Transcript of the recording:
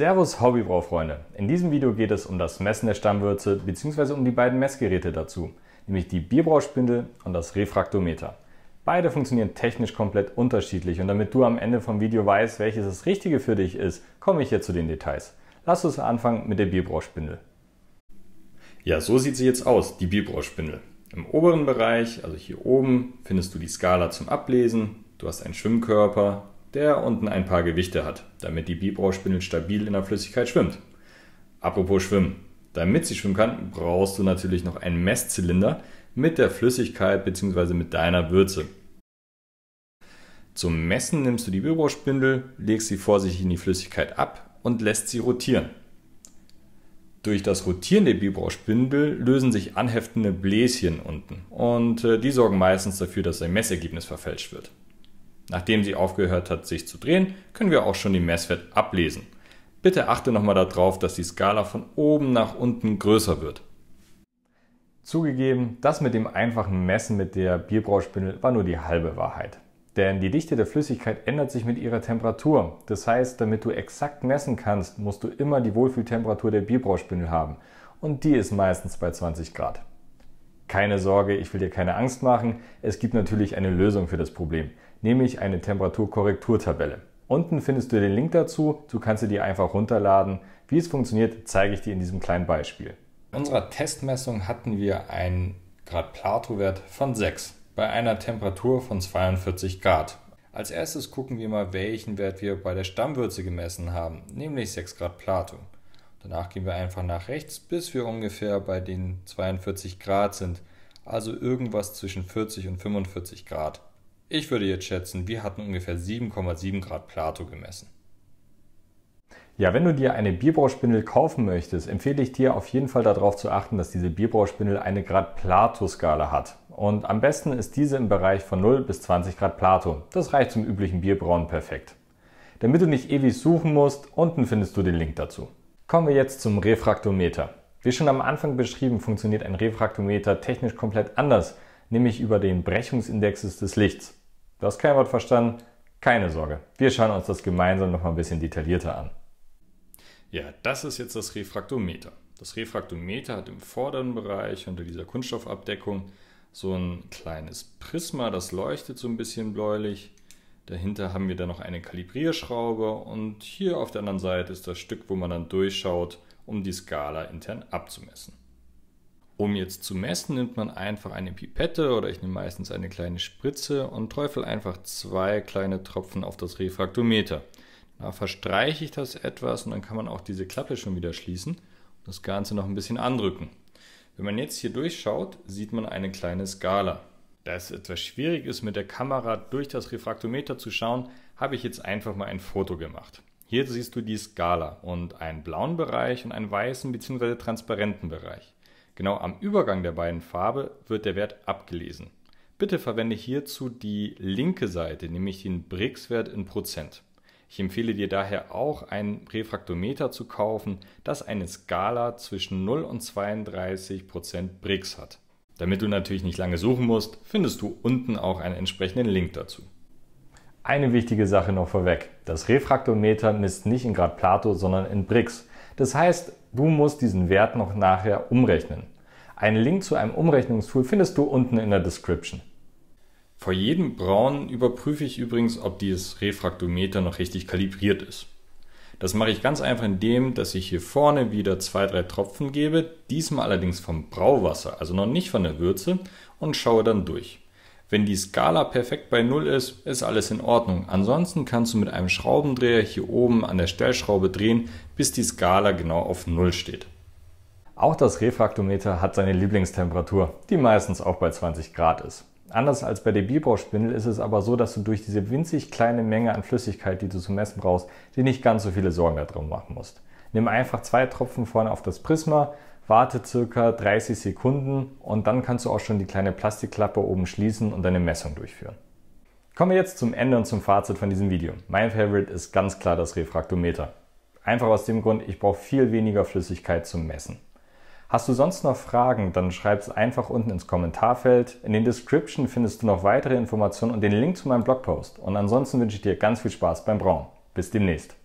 Servus Hobbybraufreunde! In diesem Video geht es um das Messen der Stammwürze bzw. um die beiden Messgeräte dazu, nämlich die Bierbrauspindel und das Refraktometer. Beide funktionieren technisch komplett unterschiedlich und damit du am Ende vom Video weißt, welches das Richtige für dich ist, komme ich jetzt zu den Details. Lass uns anfangen mit der Bierbrauspindel. Ja, so sieht sie jetzt aus, die Bierbrauspindel. Im oberen Bereich, also hier oben, findest du die Skala zum Ablesen, du hast einen Schwimmkörper, der unten ein paar Gewichte hat, damit die Bibrauspindel stabil in der Flüssigkeit schwimmt. Apropos Schwimmen. Damit sie schwimmen kann, brauchst du natürlich noch einen Messzylinder mit der Flüssigkeit bzw. mit deiner Würze. Zum Messen nimmst du die Bibrauspindel, legst sie vorsichtig in die Flüssigkeit ab und lässt sie rotieren. Durch das Rotieren der Bibrauspindel lösen sich anheftende Bläschen unten und äh, die sorgen meistens dafür, dass dein Messergebnis verfälscht wird. Nachdem sie aufgehört hat, sich zu drehen, können wir auch schon den Messwert ablesen. Bitte achte nochmal darauf, dass die Skala von oben nach unten größer wird. Zugegeben, das mit dem einfachen Messen mit der Bierbrauspindel war nur die halbe Wahrheit. Denn die Dichte der Flüssigkeit ändert sich mit ihrer Temperatur. Das heißt, damit du exakt messen kannst, musst du immer die Wohlfühltemperatur der Bierbrauspindel haben. Und die ist meistens bei 20 Grad. Keine Sorge, ich will dir keine Angst machen. Es gibt natürlich eine Lösung für das Problem, nämlich eine Temperaturkorrekturtabelle. Unten findest du den Link dazu, du kannst sie dir einfach runterladen. Wie es funktioniert, zeige ich dir in diesem kleinen Beispiel. In unserer Testmessung hatten wir einen Grad Plato-Wert von 6 bei einer Temperatur von 42 Grad. Als erstes gucken wir mal, welchen Wert wir bei der Stammwürze gemessen haben, nämlich 6 Grad Plato. Danach gehen wir einfach nach rechts, bis wir ungefähr bei den 42 Grad sind, also irgendwas zwischen 40 und 45 Grad. Ich würde jetzt schätzen, wir hatten ungefähr 7,7 Grad Plato gemessen. Ja, wenn du dir eine Bierbrauspindel kaufen möchtest, empfehle ich dir auf jeden Fall darauf zu achten, dass diese Bierbrauspindel eine Grad Plato-Skala hat. Und am besten ist diese im Bereich von 0 bis 20 Grad Plato. Das reicht zum üblichen Bierbrauen perfekt. Damit du nicht ewig suchen musst, unten findest du den Link dazu. Kommen wir jetzt zum Refraktometer. Wie schon am Anfang beschrieben, funktioniert ein Refraktometer technisch komplett anders, nämlich über den Brechungsindex des Lichts. Du hast kein Wort verstanden? Keine Sorge. Wir schauen uns das gemeinsam noch mal ein bisschen detaillierter an. Ja, das ist jetzt das Refraktometer. Das Refraktometer hat im vorderen Bereich unter dieser Kunststoffabdeckung so ein kleines Prisma, das leuchtet so ein bisschen bläulich. Dahinter haben wir dann noch eine Kalibrierschraube und hier auf der anderen Seite ist das Stück, wo man dann durchschaut, um die Skala intern abzumessen. Um jetzt zu messen, nimmt man einfach eine Pipette oder ich nehme meistens eine kleine Spritze und träufel einfach zwei kleine Tropfen auf das Refraktometer. Da verstreiche ich das etwas und dann kann man auch diese Klappe schon wieder schließen und das Ganze noch ein bisschen andrücken. Wenn man jetzt hier durchschaut, sieht man eine kleine Skala. Da es etwas schwierig ist, mit der Kamera durch das Refraktometer zu schauen, habe ich jetzt einfach mal ein Foto gemacht. Hier siehst du die Skala und einen blauen Bereich und einen weißen bzw. transparenten Bereich. Genau am Übergang der beiden Farbe wird der Wert abgelesen. Bitte verwende hierzu die linke Seite, nämlich den Brix-Wert in Prozent. Ich empfehle dir daher auch ein Refraktometer zu kaufen, das eine Skala zwischen 0 und 32% Brix hat. Damit du natürlich nicht lange suchen musst, findest du unten auch einen entsprechenden Link dazu. Eine wichtige Sache noch vorweg. Das Refraktometer misst nicht in Grad Plato, sondern in Brix. Das heißt, du musst diesen Wert noch nachher umrechnen. Einen Link zu einem Umrechnungstool findest du unten in der Description. Vor jedem Braun überprüfe ich übrigens, ob dieses Refraktometer noch richtig kalibriert ist. Das mache ich ganz einfach indem, dass ich hier vorne wieder zwei, drei Tropfen gebe, diesmal allerdings vom Brauwasser, also noch nicht von der Würze und schaue dann durch. Wenn die Skala perfekt bei 0 ist, ist alles in Ordnung. Ansonsten kannst du mit einem Schraubendreher hier oben an der Stellschraube drehen, bis die Skala genau auf 0 steht. Auch das Refraktometer hat seine Lieblingstemperatur, die meistens auch bei 20 Grad ist. Anders als bei der Bierbauchspindel ist es aber so, dass du durch diese winzig kleine Menge an Flüssigkeit, die du zum Messen brauchst, dir nicht ganz so viele Sorgen darum machen musst. Nimm einfach zwei Tropfen vorne auf das Prisma, warte circa 30 Sekunden und dann kannst du auch schon die kleine Plastikklappe oben schließen und deine Messung durchführen. Kommen wir jetzt zum Ende und zum Fazit von diesem Video. Mein Favorite ist ganz klar das Refraktometer. Einfach aus dem Grund, ich brauche viel weniger Flüssigkeit zum Messen. Hast du sonst noch Fragen, dann schreib es einfach unten ins Kommentarfeld. In den Description findest du noch weitere Informationen und den Link zu meinem Blogpost. Und ansonsten wünsche ich dir ganz viel Spaß beim Brauen. Bis demnächst.